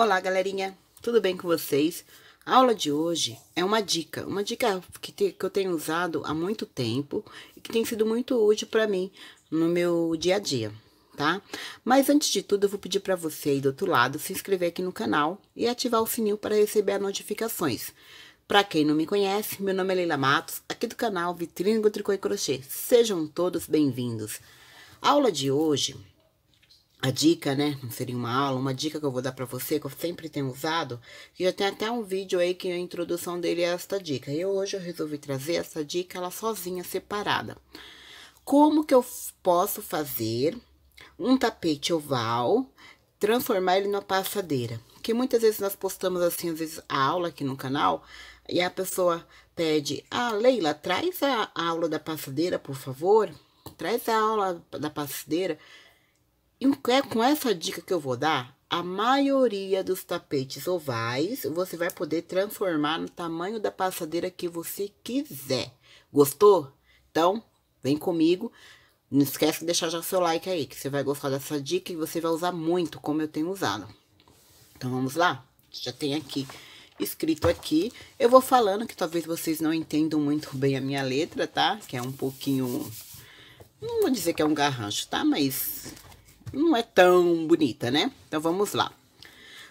Olá, galerinha! Tudo bem com vocês? A aula de hoje é uma dica, uma dica que, te, que eu tenho usado há muito tempo e que tem sido muito útil para mim no meu dia a dia, tá? Mas antes de tudo, eu vou pedir para você aí do outro lado se inscrever aqui no canal e ativar o sininho para receber as notificações. Para quem não me conhece, meu nome é Leila Matos, aqui do canal Vitrine do Tricô e Crochê. Sejam todos bem-vindos. A aula de hoje a dica, né? Não seria uma aula, uma dica que eu vou dar para você, que eu sempre tenho usado, que já tem até um vídeo aí que é a introdução dele é esta dica. E hoje eu resolvi trazer essa dica ela sozinha, separada. Como que eu posso fazer um tapete oval, transformar ele numa passadeira? Que muitas vezes nós postamos assim, às vezes, a aula aqui no canal, e a pessoa pede, ah, Leila, traz a aula da passadeira, por favor. Traz a aula da passadeira. E é com essa dica que eu vou dar, a maioria dos tapetes ovais você vai poder transformar no tamanho da passadeira que você quiser. Gostou? Então, vem comigo. Não esquece de deixar já seu like aí, que você vai gostar dessa dica e você vai usar muito, como eu tenho usado. Então, vamos lá? Já tem aqui escrito aqui. Eu vou falando que talvez vocês não entendam muito bem a minha letra, tá? Que é um pouquinho... Não vou dizer que é um garrancho, tá? Mas não é tão bonita, né? Então vamos lá.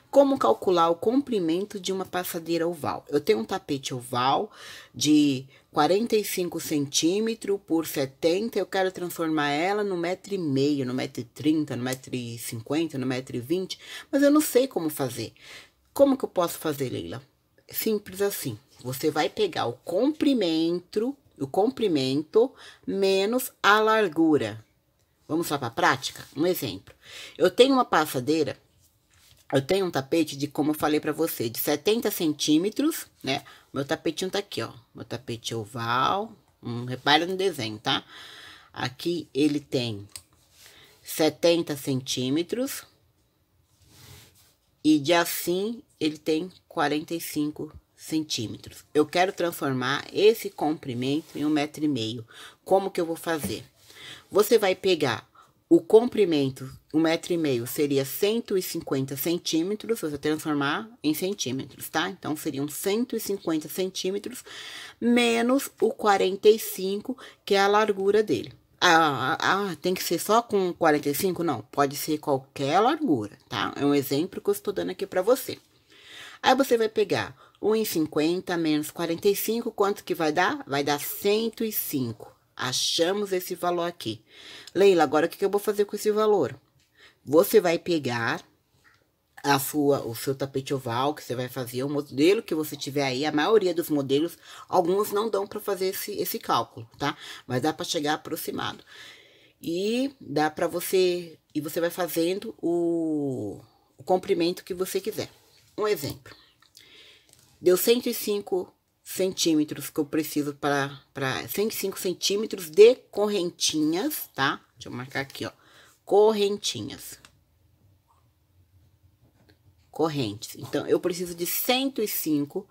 Como calcular o comprimento de uma passadeira oval? Eu tenho um tapete oval de 45 centímetros por 70, eu quero transformar ela no metro e meio, no metro e trinta, no metro e cinquenta, no metro e vinte, mas eu não sei como fazer. Como que eu posso fazer, Leila? Simples assim. Você vai pegar o comprimento, o comprimento menos a largura. Vamos só para a prática? Um exemplo. Eu tenho uma passadeira, eu tenho um tapete de, como eu falei para você, de 70 centímetros, né? Meu tapetinho tá aqui, ó. Meu tapete oval. Repare repara no desenho, tá? Aqui ele tem 70 centímetros. E de assim ele tem 45 centímetros. Eu quero transformar esse comprimento em um metro e meio. Como que eu vou fazer? Você vai pegar o comprimento, um metro e meio, seria 150 centímetros, você transformar em centímetros, tá? Então, seriam 150 centímetros menos o 45, que é a largura dele. Ah, ah, ah, tem que ser só com 45? Não, pode ser qualquer largura, tá? É um exemplo que eu estou dando aqui para você. Aí, você vai pegar 1,50 menos 45, quanto que vai dar? Vai dar 105. Achamos esse valor aqui. Leila, agora o que eu vou fazer com esse valor? Você vai pegar a sua, o seu tapete oval que você vai fazer, o modelo que você tiver aí, a maioria dos modelos, alguns não dão para fazer esse, esse cálculo, tá? Mas dá para chegar aproximado. E dá para você, e você vai fazendo o, o comprimento que você quiser. Um exemplo. Deu 105 centímetros que eu preciso para 105 centímetros de correntinhas, tá? Deixa eu marcar aqui, ó. Correntinhas. Correntes. Então, eu preciso de 105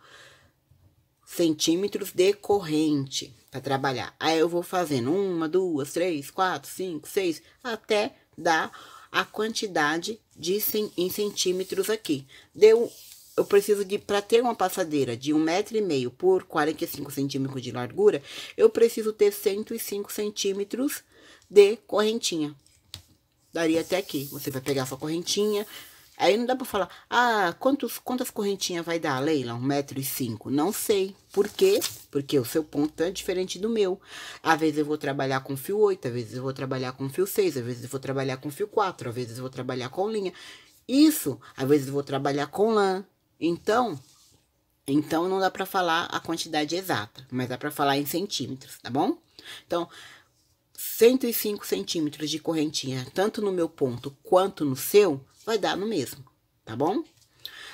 centímetros de corrente para trabalhar. Aí, eu vou fazendo uma, duas, três, quatro, cinco, seis, até dar a quantidade de em centímetros aqui. Deu eu preciso de, para ter uma passadeira de 1,5 metro e meio por 45 centímetros de largura, eu preciso ter 105 centímetros de correntinha. Daria até aqui. Você vai pegar sua correntinha. Aí não dá para falar, ah, quantos, quantas correntinhas vai dar, Leila? Um metro e cinco? Não sei. Por quê? Porque o seu ponto é diferente do meu. Às vezes eu vou trabalhar com fio 8, às vezes eu vou trabalhar com fio 6, às vezes eu vou trabalhar com fio 4, às vezes eu vou trabalhar com linha. Isso, às vezes eu vou trabalhar com lã, então, então não dá para falar a quantidade exata, mas dá para falar em centímetros, tá bom? Então, 105 centímetros de correntinha, tanto no meu ponto quanto no seu, vai dar no mesmo, tá bom?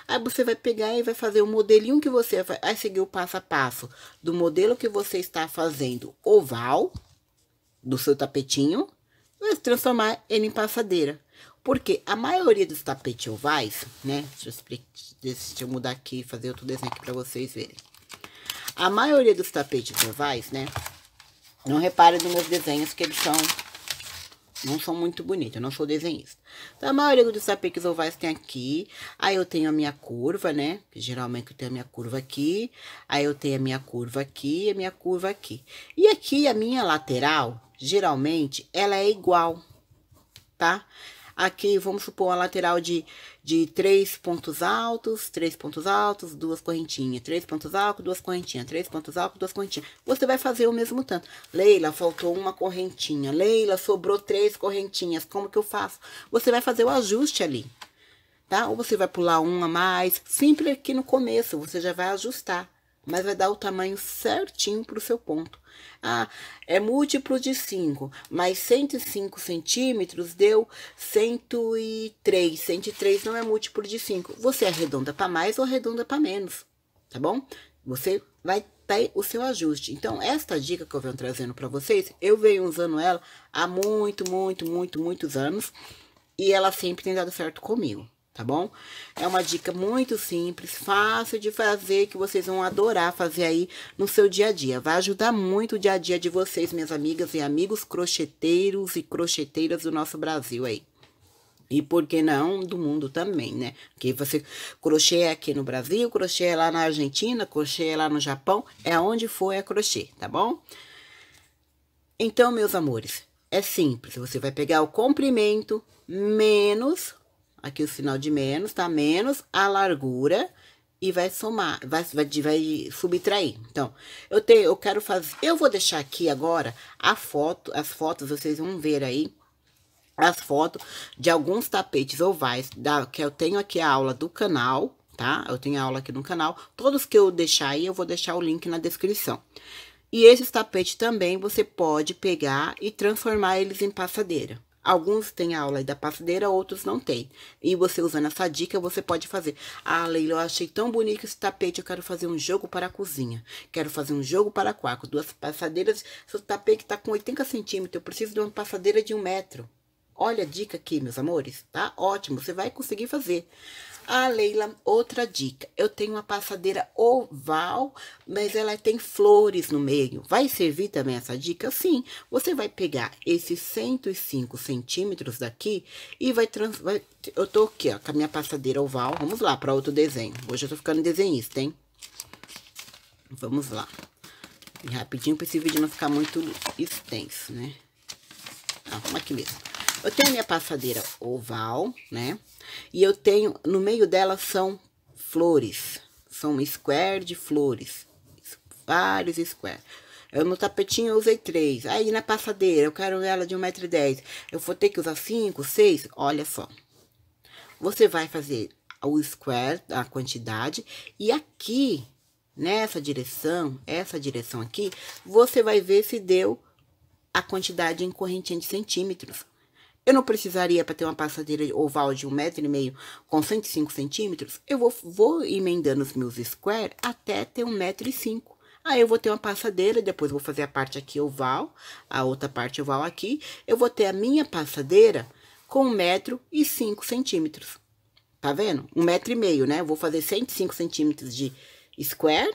Aí você vai pegar e vai fazer o modelinho que você vai seguir o passo a passo do modelo que você está fazendo oval do seu tapetinho, vai transformar ele em passadeira. Porque a maioria dos tapetes ovais, né? Deixa eu, deixa eu mudar aqui e fazer outro desenho aqui pra vocês verem. A maioria dos tapetes ovais, né? Não reparem nos meus desenhos que eles são... Não são muito bonitos, eu não sou desenhista. Então, a maioria dos tapetes ovais tem aqui. Aí, eu tenho a minha curva, né? geralmente eu tenho a minha curva aqui. Aí, eu tenho a minha curva aqui e a minha curva aqui. E aqui, a minha lateral, geralmente, ela é igual, tá? Aqui, vamos supor, a lateral de, de três pontos altos, três pontos altos, duas correntinhas, três pontos altos, duas correntinhas, três pontos altos, duas correntinhas. Você vai fazer o mesmo tanto. Leila, faltou uma correntinha. Leila, sobrou três correntinhas. Como que eu faço? Você vai fazer o ajuste ali, tá? Ou você vai pular uma a mais, sempre aqui no começo, você já vai ajustar mas vai dar o tamanho certinho para o seu ponto. Ah, é múltiplo de 5, mas 105 centímetros deu 103. 103 não é múltiplo de 5. Você arredonda para mais ou arredonda para menos, tá bom? Você vai ter o seu ajuste. Então, esta dica que eu venho trazendo para vocês, eu venho usando ela há muito, muito, muito, muitos anos. E ela sempre tem dado certo comigo, tá bom? É uma dica muito simples, fácil de fazer, que vocês vão adorar fazer aí no seu dia a dia. Vai ajudar muito o dia a dia de vocês, minhas amigas e amigos crocheteiros e crocheteiras do nosso Brasil aí. E por que não do mundo também, né? Porque você crochê é aqui no Brasil, crochê é lá na Argentina, crochê é lá no Japão, é onde for é crochê, tá bom? Então, meus amores, é simples. Você vai pegar o comprimento menos aqui o sinal de menos, tá? Menos a largura e vai somar, vai, vai, vai subtrair. Então, eu tenho, eu quero fazer, eu vou deixar aqui agora a foto, as fotos, vocês vão ver aí as fotos de alguns tapetes ovais da, que eu tenho aqui a aula do canal, tá? Eu tenho a aula aqui no canal, todos que eu deixar aí, eu vou deixar o link na descrição. E esses tapetes também você pode pegar e transformar eles em passadeira. Alguns têm aula aula da passadeira, outros não têm. E você usando essa dica, você pode fazer. Ah, Leila, eu achei tão bonito esse tapete, eu quero fazer um jogo para a cozinha. Quero fazer um jogo para a quarto. Duas passadeiras, seu tapete está com 80 centímetros, eu preciso de uma passadeira de um metro. Olha a dica aqui, meus amores, tá? Ótimo, você vai conseguir fazer. Ah, Leila, outra dica. Eu tenho uma passadeira oval, mas ela tem flores no meio. Vai servir também essa dica? Sim. Você vai pegar esses 105 centímetros daqui e vai, trans... vai... Eu tô aqui, ó, com a minha passadeira oval. Vamos lá para outro desenho. Hoje eu tô ficando desenhista, hein? Vamos lá. E rapidinho para esse vídeo não ficar muito extenso, né? Ah, como é que mesmo? Eu tenho minha passadeira oval, né? E eu tenho, no meio dela são flores. São um square de flores. Vários squares. Eu no tapetinho eu usei três. Aí na passadeira, eu quero ela de 1,10m. Eu vou ter que usar cinco, seis? Olha só. Você vai fazer o square, a quantidade. E aqui, nessa direção, essa direção aqui, você vai ver se deu a quantidade em correntinha de centímetros eu não precisaria para ter uma passadeira oval de um metro e meio com 105 centímetros, eu vou, vou emendando os meus square até ter um metro e cinco. Aí eu vou ter uma passadeira, depois vou fazer a parte aqui oval, a outra parte oval aqui. Eu vou ter a minha passadeira com um metro e cinco centímetros. Tá vendo? Um metro e meio, né? Eu vou fazer 105 centímetros de square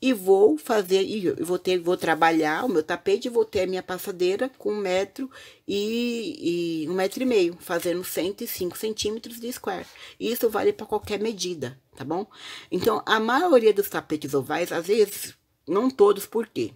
e vou fazer e vou ter vou trabalhar o meu tapete vou ter a minha passadeira com um metro e, e um metro e meio fazendo 105 centímetros de square isso vale para qualquer medida tá bom então a maioria dos tapetes ovais às vezes não todos por quê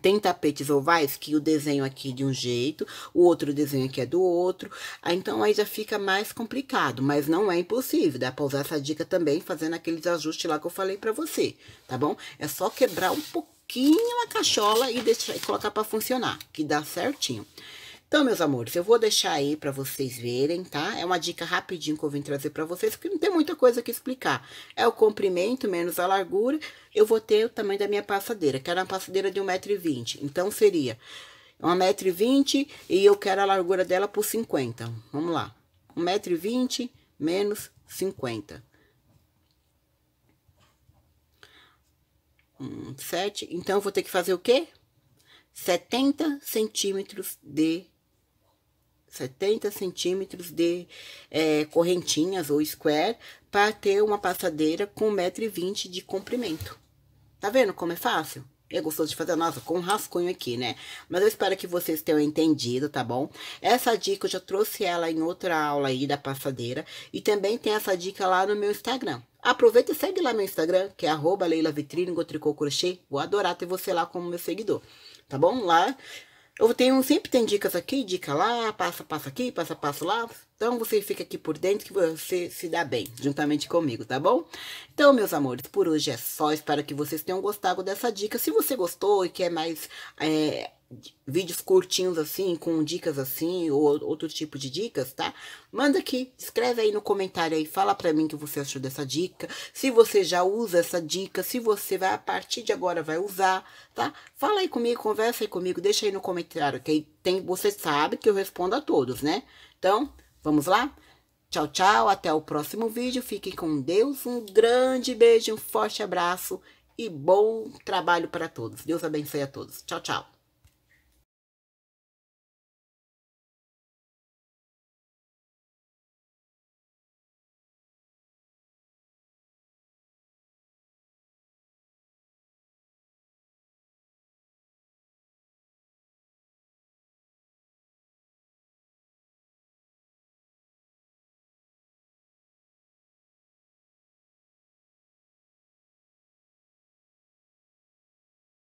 tem tapetes ovais que o desenho aqui de um jeito, o outro desenho aqui é do outro. Ah, então, aí já fica mais complicado, mas não é impossível. Dá pra usar essa dica também fazendo aqueles ajustes lá que eu falei pra você, tá bom? É só quebrar um pouquinho a cachola e, deixar, e colocar pra funcionar, que dá certinho. Então, meus amores, eu vou deixar aí para vocês verem, tá? É uma dica rapidinho que eu vim trazer para vocês, porque não tem muita coisa que explicar. É o comprimento menos a largura, eu vou ter o tamanho da minha passadeira, que era é uma passadeira de 1,20m. Então, seria 1,20m e eu quero a largura dela por 50. Vamos lá. 1,20m menos 50. 7, então eu vou ter que fazer o quê? 70 centímetros de 70 centímetros de é, correntinhas ou square para ter uma passadeira com 1,20m de comprimento. Tá vendo como é fácil? eu é gostoso de fazer, nossa, com um rascunho aqui, né? Mas eu espero que vocês tenham entendido, tá bom? Essa dica eu já trouxe ela em outra aula aí da passadeira. E também tem essa dica lá no meu Instagram. Aproveita e segue lá meu Instagram, que é arroba Gotricô Crochê. Vou adorar ter você lá como meu seguidor, tá bom? Lá eu tenho, sempre tem dicas aqui, dica lá, passa, passa aqui, passa, passo lá. Então você fica aqui por dentro que você se dá bem, juntamente comigo, tá bom? Então, meus amores, por hoje é só. Espero que vocês tenham gostado dessa dica. Se você gostou e quer mais é, vídeos curtinhos assim, com dicas assim, ou outro tipo de dicas, tá? Manda aqui, escreve aí no comentário aí, fala pra mim que você achou dessa dica. Se você já usa essa dica, se você vai, a partir de agora, vai usar, tá? Fala aí comigo, conversa aí comigo, deixa aí no comentário, que aí tem, você sabe que eu respondo a todos, né? Então... Vamos lá? Tchau, tchau. Até o próximo vídeo. Fiquem com Deus. Um grande beijo, um forte abraço e bom trabalho para todos. Deus abençoe a todos. Tchau, tchau.